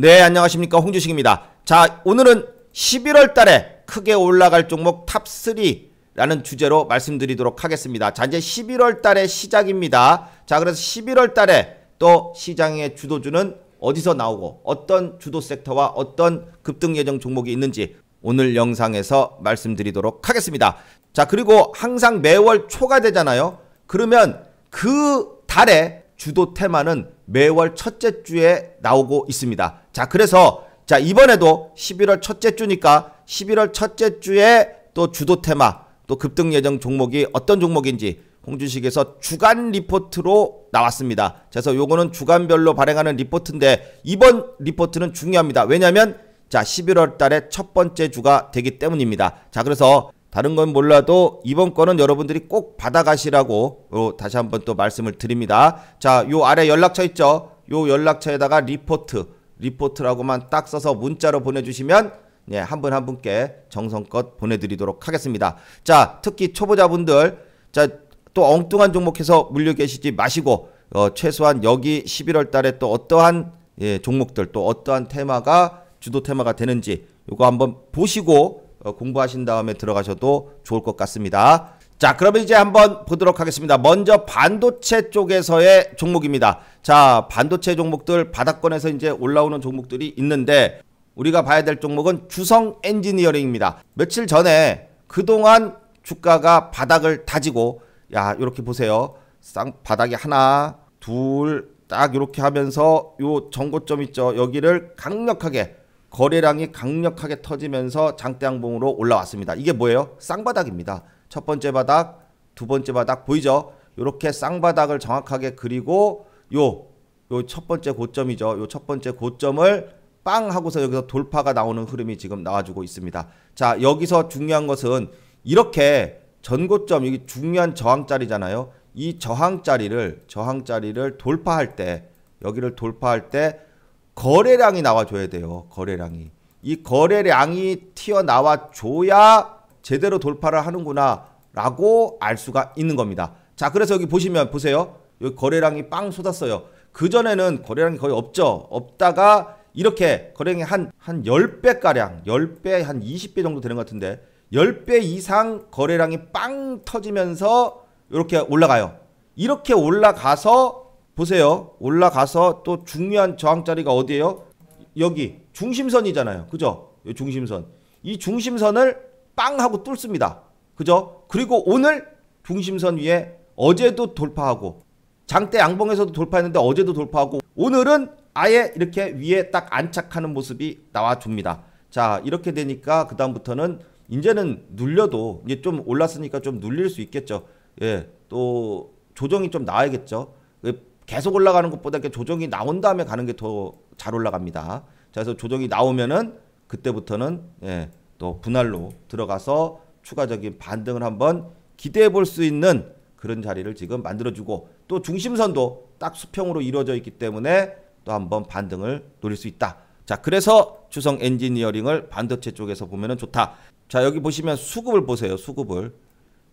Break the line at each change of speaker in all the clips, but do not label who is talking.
네, 안녕하십니까. 홍주식입니다. 자, 오늘은 11월 달에 크게 올라갈 종목 탑3라는 주제로 말씀드리도록 하겠습니다. 자, 이제 11월 달의 시작입니다. 자, 그래서 11월 달에 또 시장의 주도주는 어디서 나오고 어떤 주도 섹터와 어떤 급등 예정 종목이 있는지 오늘 영상에서 말씀드리도록 하겠습니다. 자, 그리고 항상 매월 초가 되잖아요. 그러면 그 달에 주도 테마는 매월 첫째 주에 나오고 있습니다. 자, 그래서 자, 이번에도 11월 첫째 주니까 11월 첫째 주에 또 주도 테마, 또 급등 예정 종목이 어떤 종목인지 홍준식에서 주간 리포트로 나왔습니다. 그래서 요거는 주간별로 발행하는 리포트인데 이번 리포트는 중요합니다. 왜냐면 자, 11월 달에 첫 번째 주가 되기 때문입니다. 자, 그래서 다른 건 몰라도 이번 건은 여러분들이 꼭 받아가시라고 다시 한번 또 말씀을 드립니다. 자, 요 아래 연락처 있죠? 요 연락처에다가 리포트, 리포트라고만 딱 써서 문자로 보내주시면 예, 한 분 한 분께 정성껏 보내드리도록 하겠습니다. 자, 특히 초보자분들, 자, 또 엉뚱한 종목해서 물려 계시지 마시고, 어, 최소한 여기 11월 달에 또 어떠한 예, 종목들, 또 어떠한 테마가 주도 테마가 되는지, 이거 한번 보시고, 어, 공부하신 다음에 들어가셔도 좋을 것 같습니다. 자, 그러면 이제 한번 보도록 하겠습니다. 먼저 반도체 쪽에서의 종목입니다. 자, 반도체 종목들 바닥권에서 이제 올라오는 종목들이 있는데 우리가 봐야 될 종목은 주성 엔지니어링입니다. 며칠 전에 그동안 주가가 바닥을 다지고 야, 이렇게 보세요. 쌍바닥이 하나, 둘, 딱 이렇게 하면서 요 정고점 있죠. 여기를 강력하게 거래량이 강력하게 터지면서 장대양봉으로 올라왔습니다. 이게 뭐예요? 쌍바닥입니다. 첫 번째 바닥, 두 번째 바닥 보이죠? 이렇게 쌍바닥을 정확하게 그리고 요요 첫 번째 고점이죠. 요 첫 번째 고점을 빵 하고서 여기서 돌파가 나오는 흐름이 지금 나와주고 있습니다. 자, 여기서 중요한 것은 이렇게 전고점 이게 중요한 저항자리잖아요. 이 저항자리를 저항자리를 돌파할 때 여기를 돌파할 때 거래량이 나와줘야 돼요. 거래량이. 이 거래량이 튀어나와 줘야 제대로 돌파를 하는구나 라고 알 수가 있는 겁니다. 자, 그래서 여기 보시면 보세요. 여기 거래량이 빵 쏟았어요. 그전에는 거래량이 거의 없죠. 없다가 이렇게 거래량이 한, 한 10배가량, 10배, 한 20배 정도 되는 것 같은데 10배 이상 거래량이 빵 터지면서 이렇게 올라가요. 이렇게 올라가서 보세요. 올라가서 또 중요한 저항자리가 어디예요? 여기 중심선이잖아요. 그죠? 중심선. 이 중심선을 빵 하고 뚫습니다. 그죠? 그리고 오늘 중심선 위에 어제도 돌파하고 장대 양봉에서도 돌파했는데 어제도 돌파하고 오늘은 아예 이렇게 위에 딱 안착하는 모습이 나와줍니다. 자 이렇게 되니까 그 다음부터는 이제는 눌려도 이제 좀 올랐으니까 좀 눌릴 수 있겠죠. 예, 또 조정이 좀 나와야겠죠. 그 계속 올라가는 것보다 이렇게 조정이 나온 다음에 가는 게 더 잘 올라갑니다. 자, 그래서 조정이 나오면은 그때부터는 예, 또 분할로 들어가서 추가적인 반등을 한번 기대해 볼 수 있는 그런 자리를 지금 만들어주고 또 중심선도 딱 수평으로 이루어져 있기 때문에 또 한번 반등을 노릴 수 있다. 자, 그래서 추성 엔지니어링을 반도체 쪽에서 보면은 좋다. 자, 여기 보시면 수급을 보세요. 수급을.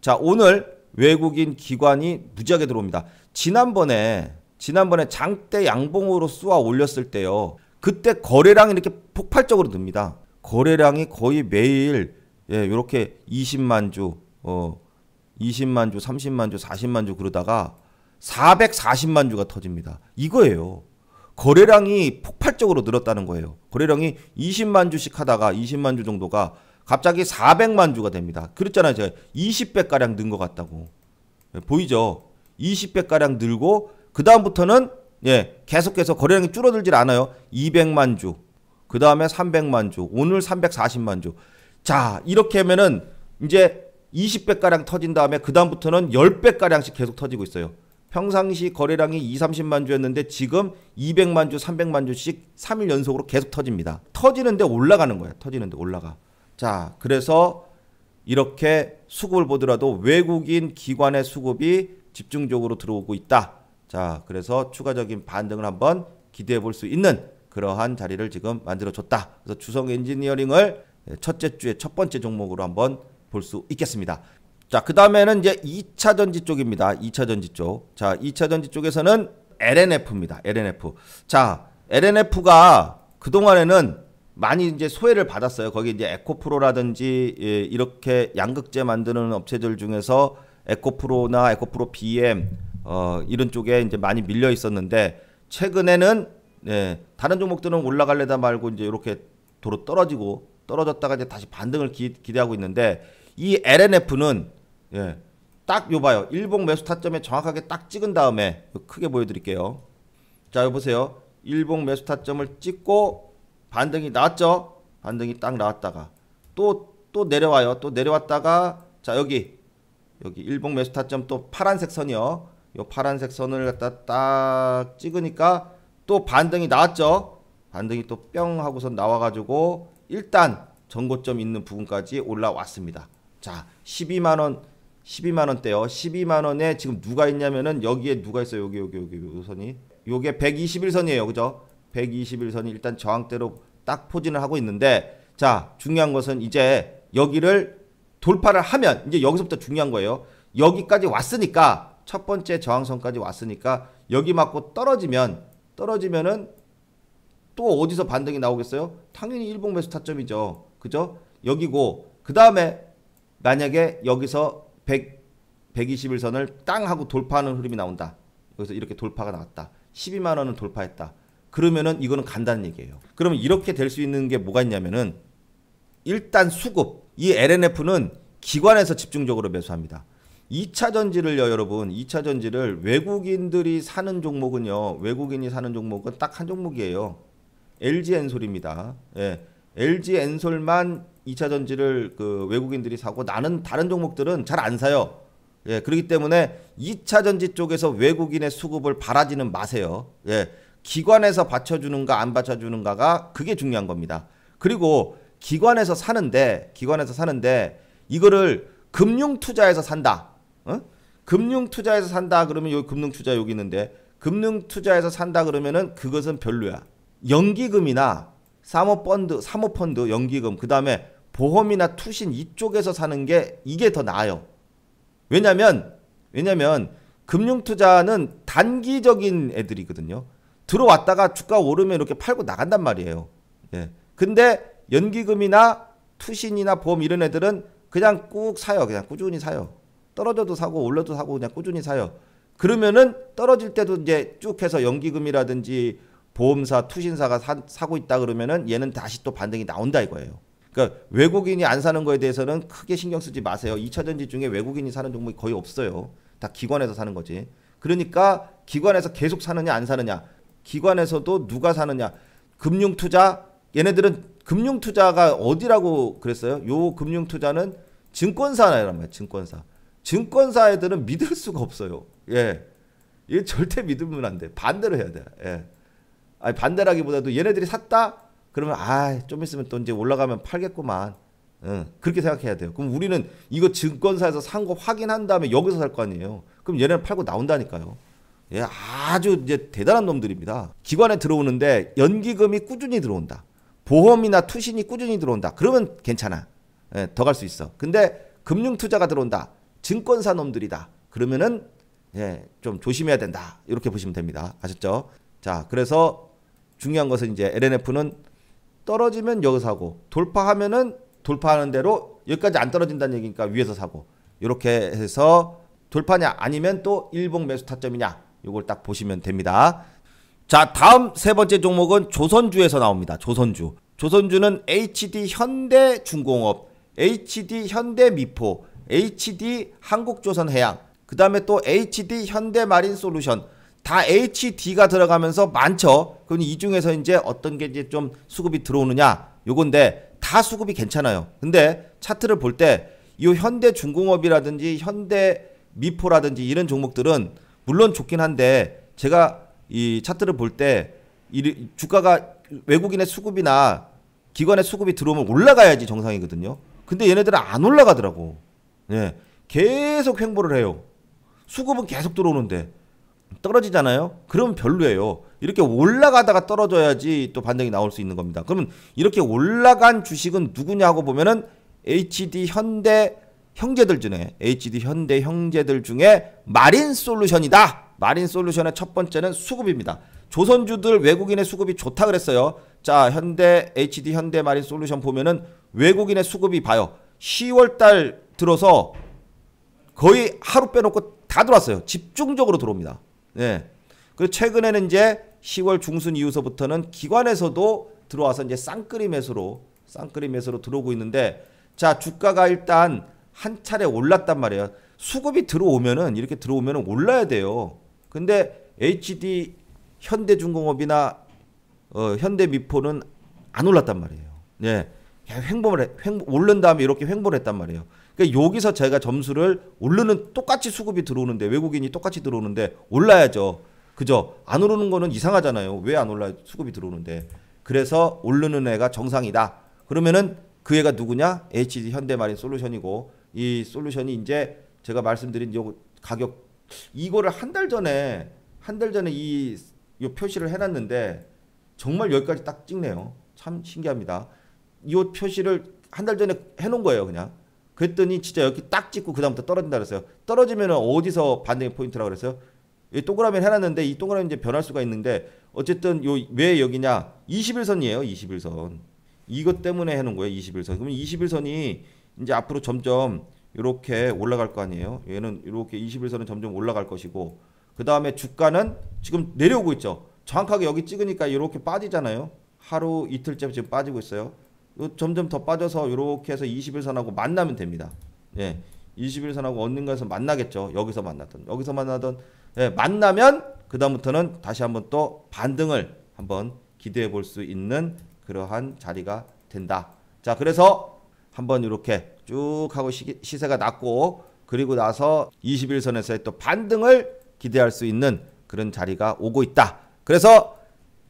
자, 오늘 외국인 기관이 무지하게 들어옵니다. 지난번에 지난번에 장대 양봉으로 쏘아 올렸을 때요. 그때 거래량이 이렇게 폭발적으로 듭니다. 거래량이 거의 매일 예, 요렇게 20만 주, 어 20만 주, 30만 주, 40만 주 그러다가 440만 주가 터집니다. 이거예요. 거래량이 폭발적으로 늘었다는 거예요. 거래량이 20만 주씩 하다가 20만 주 정도가 갑자기 400만 주가 됩니다. 그랬잖아요. 제가 20배가량 는 것 같다고. 예, 보이죠? 20배가량 늘고 그 다음부터는 예, 계속해서 거래량이 줄어들질 않아요. 200만 주. 그 다음에 300만 주. 오늘 340만 주. 자, 이렇게 하면은 이제 20배가량 터진 다음에 그다음부터는 10배가량씩 계속 터지고 있어요. 평상시 거래량이 2, 30만 주였는데 지금 200만 주, 300만 주씩 3일 연속으로 계속 터집니다. 터지는데 올라가는 거예요. 터지는데 올라가. 자, 그래서 이렇게 수급을 보더라도 외국인 기관의 수급이 집중적으로 들어오고 있다. 자, 그래서 추가적인 반등을 한번 기대해 볼 수 있는 그러한 자리를 지금 만들어 줬다. 그래서 주성 엔지니어링을 첫째 주에 첫 번째 종목으로 한번 볼 수 있겠습니다. 자, 그 다음에는 이제 2차 전지 쪽입니다. 2차 전지 쪽. 자, 2차 전지 쪽에서는 LNF입니다. LNF. 자, LNF가 그동안에는 많이 이제 소외를 받았어요. 거기 이제 에코프로라든지 예, 이렇게 양극재 만드는 업체들 중에서 에코프로나 에코프로 BM 어, 이런 쪽에 이제 많이 밀려 있었는데 최근에는 예, 다른 종목들은 올라갈래다 말고 이제 이렇게 도로 떨어지고 떨어졌다가 이제 다시 반등을 기, 대하고 있는데 이 LNF는 예, 딱 요봐요. 일봉 매수 타점에 정확하게 딱 찍은 다음에 크게 보여드릴게요. 자, 여 보세요. 일봉 매수 타점을 찍고 반등이 나왔죠? 반등이 딱 나왔다가 또 또 내려와요. 또 내려왔다가 자 여기 여기 일봉 매수 타점 또 파란색 선이요. 요 파란색 선을 갖다 딱 찍으니까 또 반등이 나왔죠. 반등이 또 뿅하고선 나와가지고 일단 전고점 있는 부분까지 올라왔습니다. 자 12만원 12만원대요. 12만원에 지금 누가 있냐면은 여기에 누가 있어요. 여기 여기 여기 요 선이 요게 121선이에요. 그죠? 121선이 일단 저항대로 딱 포진을 하고 있는데 자 중요한 것은 이제 여기를 돌파를 하면 이제 여기서부터 중요한 거예요. 여기까지 왔으니까 첫 번째 저항선까지 왔으니까 여기 맞고 떨어지면 떨어지면은 또 어디서 반등이 나오겠어요? 당연히 일봉 매수 타점이죠. 그죠? 여기고 그 다음에 만약에 여기서 100, 121선을 땅 하고 돌파하는 흐름이 나온다. 여기서 이렇게 돌파가 나왔다. 12만원은 돌파했다. 그러면은 이거는 간다는 얘기예요. 그러면 이렇게 될 수 있는 게 뭐가 있냐면은 일단 수급. 이 LNF는 기관에서 집중적으로 매수합니다. 2차 전지를요, 여러분. 2차 전지를 외국인들이 사는 종목은요. 외국인이 사는 종목은 딱 한 종목이에요. LG 엔솔입니다. 예. LG 엔솔만 2차 전지를 그 외국인들이 사고 나는 다른 종목들은 잘 안 사요. 예. 그렇기 때문에 2차 전지 쪽에서 외국인의 수급을 바라지는 마세요. 예. 기관에서 받쳐주는가 안 받쳐주는가가 그게 중요한 겁니다. 그리고 기관에서 사는데 기관에서 사는데 이거를 금융 투자에서 산다. 어? 금융 투자에서 산다 그러면 여기 금융 투자 여기 있는데 금융 투자에서 산다 그러면은 그것은 별로야. 연기금이나 사모펀드, 사모펀드, 연기금, 그 다음에 보험이나 투신 이쪽에서 사는 게 이게 더 나아요. 왜냐면, 왜냐면, 금융투자는 단기적인 애들이거든요. 들어왔다가 주가 오르면 이렇게 팔고 나간단 말이에요. 예. 근데 연기금이나 투신이나 보험 이런 애들은 그냥 꾹 사요. 그냥 꾸준히 사요. 떨어져도 사고 올려도 사고 그냥 꾸준히 사요. 그러면은 떨어질 때도 이제 쭉 해서 연기금이라든지 보험사, 투신사가 사, 고 있다 그러면은 얘는 다시 또 반등이 나온다 이거예요. 그러니까 외국인이 안 사는 거에 대해서는 크게 신경 쓰지 마세요. 2차전지 중에 외국인이 사는 종목이 거의 없어요. 다 기관에서 사는 거지. 그러니까 기관에서 계속 사느냐 안 사느냐. 기관에서도 누가 사느냐. 금융 투자 얘네들은 금융 투자가 어디라고 그랬어요? 요 금융 투자는 증권사라는 말이에요. 증권사. 증권사 애들은 믿을 수가 없어요. 예. 이게 절대 믿으면 안 돼. 반대로 해야 돼. 예. 아니 반대라기보다도 얘네들이 샀다? 그러면 아, 좀 있으면 또 이제 올라가면 팔겠구만. 응. 예. 그렇게 생각해야 돼요. 그럼 우리는 이거 증권사에서 산 거 확인한 다음에 여기서 살 거 아니에요. 그럼 얘네는 팔고 나온다니까요. 예, 아주 이제 대단한 놈들입니다. 기관에 들어오는데 연기금이 꾸준히 들어온다. 보험이나 투신이 꾸준히 들어온다. 그러면 괜찮아. 예, 더 갈 수 있어. 근데 금융 투자가 들어온다. 증권사 놈들이다. 그러면은 예, 좀 조심해야 된다. 이렇게 보시면 됩니다. 아셨죠? 자, 그래서 중요한 것은 이제 LNF는 떨어지면 여기서 사고 돌파하면은 돌파하는 대로 여기까지 안 떨어진다는 얘기니까 위에서 사고 이렇게 해서 돌파냐 아니면 또 일봉 매수 타점이냐 이걸 딱 보시면 됩니다. 자 다음 세 번째 종목은 조선주에서 나옵니다. 조선주. 조선주는 HD 현대중공업, HD 현대미포, HD 한국조선해양, 그 다음에 또 HD 현대마린솔루션 다 HD가 들어가면서 많죠. 그럼 이 중에서 이제 어떤 게 이제 좀 수급이 들어오느냐 요건데 다 수급이 괜찮아요. 근데 차트를 볼때이 현대중공업이라든지 현대미포라든지 이런 종목들은 물론 좋긴 한데 제가 이 차트를 볼 때 주가가 외국인의 수급이나 기관의 수급이 들어오면 올라가야지 정상이거든요. 근데 얘네들은 안 올라가더라고. 예. 계속 횡보를 해요. 수급은 계속 들어오는데 떨어지잖아요. 그럼 별로예요. 이렇게 올라가다가 떨어져야지 또 반등이 나올 수 있는 겁니다. 그러면 이렇게 올라간 주식은 누구냐고 보면은 HD 현대 형제들 중에 HD 현대 형제들 중에 마린 솔루션이다. 마린 솔루션의 첫 번째는 수급입니다. 조선주들 외국인의 수급이 좋다 그랬어요. 자, 현대 HD 현대 마린 솔루션 보면은 외국인의 수급이 봐요. 10월 달 들어서 거의 하루 빼놓고 다 들어왔어요. 집중적으로 들어옵니다. 예. 그 최근에는 이제 10월 중순 이후서부터는 기관에서도 들어와서 이제 쌍끌이 매수로 쌍끌이 매수로 들어오고 있는데 자 주가가 일단 한 차례 올랐단 말이에요. 수급이 들어오면은 이렇게 들어오면은 올라야 돼요. 근데 HD 현대중공업이나 어, 현대미포는 안 올랐단 말이에요. 예. 횡보를 횡횡른 다음에 이렇게 횡보를 했단 말이에요. 그러니까 여기서 제가 점수를 오르는 똑같이 수급이 들어오는데 외국인이 똑같이 들어오는데 올라야죠. 그죠? 안 오르는 거는 이상하잖아요. 왜 안 올라 수급이 들어오는데. 그래서 오르는 애가 정상이다. 그러면은 그 애가 누구냐? HD 현대마린 솔루션이고 이 솔루션이 이제 제가 말씀드린 요 가격 이거를 한 달 전에 한 달 전에 이요 표시를 해 놨는데 정말 여기까지 딱 찍네요. 참 신기합니다. 이 표시를 한 달 전에 해 놓은 거예요, 그냥. 그랬더니 진짜 여기 딱 찍고 그다음부터 떨어진다 그랬어요. 떨어지면 어디서 반등의 포인트라고 그랬어요? 이 동그라미를 해놨는데 이 동그라미 이제 변할 수가 있는데 어쨌든 요 왜 여기냐 21선이에요 21선 이것 때문에 해놓은 거예요 21선 그러면 21선이 이제 앞으로 점점 이렇게 올라갈 거 아니에요 얘는 이렇게 21선은 점점 올라갈 것이고 그 다음에 주가는 지금 내려오고 있죠 정확하게 여기 찍으니까 이렇게 빠지잖아요 하루 이틀째 지금 빠지고 있어요 그 점점 더 빠져서 이렇게 해서 21선하고 만나면 됩니다. 예. 21선하고 언젠가에서 만나겠죠. 여기서 만나던 여기서 만나던 예, 만나면 그다음부터는 다시 한번 또 반등을 한번 기대해 볼 수 있는 그러한 자리가 된다. 자, 그래서 한번 이렇게 쭉 하고 시, 시세가 낮고 그리고 나서 21선에서의 또 반등을 기대할 수 있는 그런 자리가 오고 있다. 그래서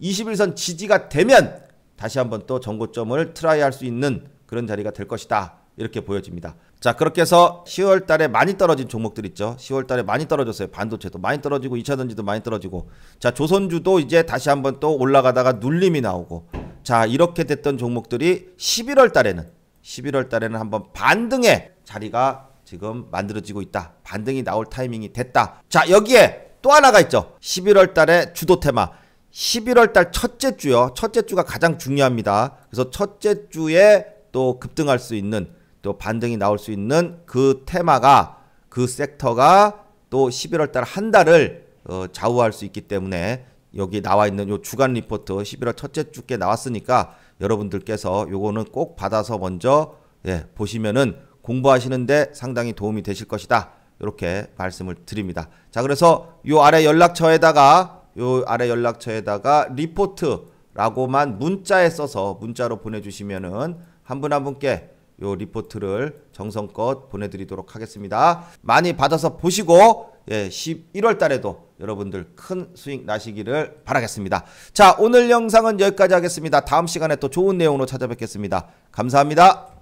21선 지지가 되면 다시 한번 또 정고점을 트라이할 수 있는 그런 자리가 될 것이다. 이렇게 보여집니다. 자, 그렇게 해서 10월 달에 많이 떨어진 종목들 있죠. 10월 달에 많이 떨어졌어요. 반도체도 많이 떨어지고 2차 전지도 많이 떨어지고. 자, 조선주도 이제 다시 한번 또 올라가다가 눌림이 나오고. 자, 이렇게 됐던 종목들이 11월 달에는 11월 달에는 한번 반등의 자리가 지금 만들어지고 있다. 반등이 나올 타이밍이 됐다. 자, 여기에 또 하나가 있죠. 11월 달에 주도 테마 11월 달 첫째 주요. 첫째 주가 가장 중요합니다. 그래서 첫째 주에 또 급등할 수 있는 또 반등이 나올 수 있는 그 테마가 그 섹터가 또 11월 달 한 달을 어, 좌우할 수 있기 때문에 여기 나와 있는 요 주간 리포트 11월 첫째 주께 나왔으니까 여러분들께서 요거는 꼭 받아서 먼저 예, 보시면은 공부하시는데 상당히 도움이 되실 것이다. 이렇게 말씀을 드립니다. 자, 그래서 요 아래 연락처에다가 요 아래 연락처에다가 리포트라고만 문자에 써서 문자로 보내주시면은 한 분 한 분께 요 리포트를 정성껏 보내드리도록 하겠습니다. 많이 받아서 보시고 예, 11월 달에도 여러분들 큰 수익 나시기를 바라겠습니다. 자, 오늘 영상은 여기까지 하겠습니다. 다음 시간에 또 좋은 내용으로 찾아뵙겠습니다. 감사합니다.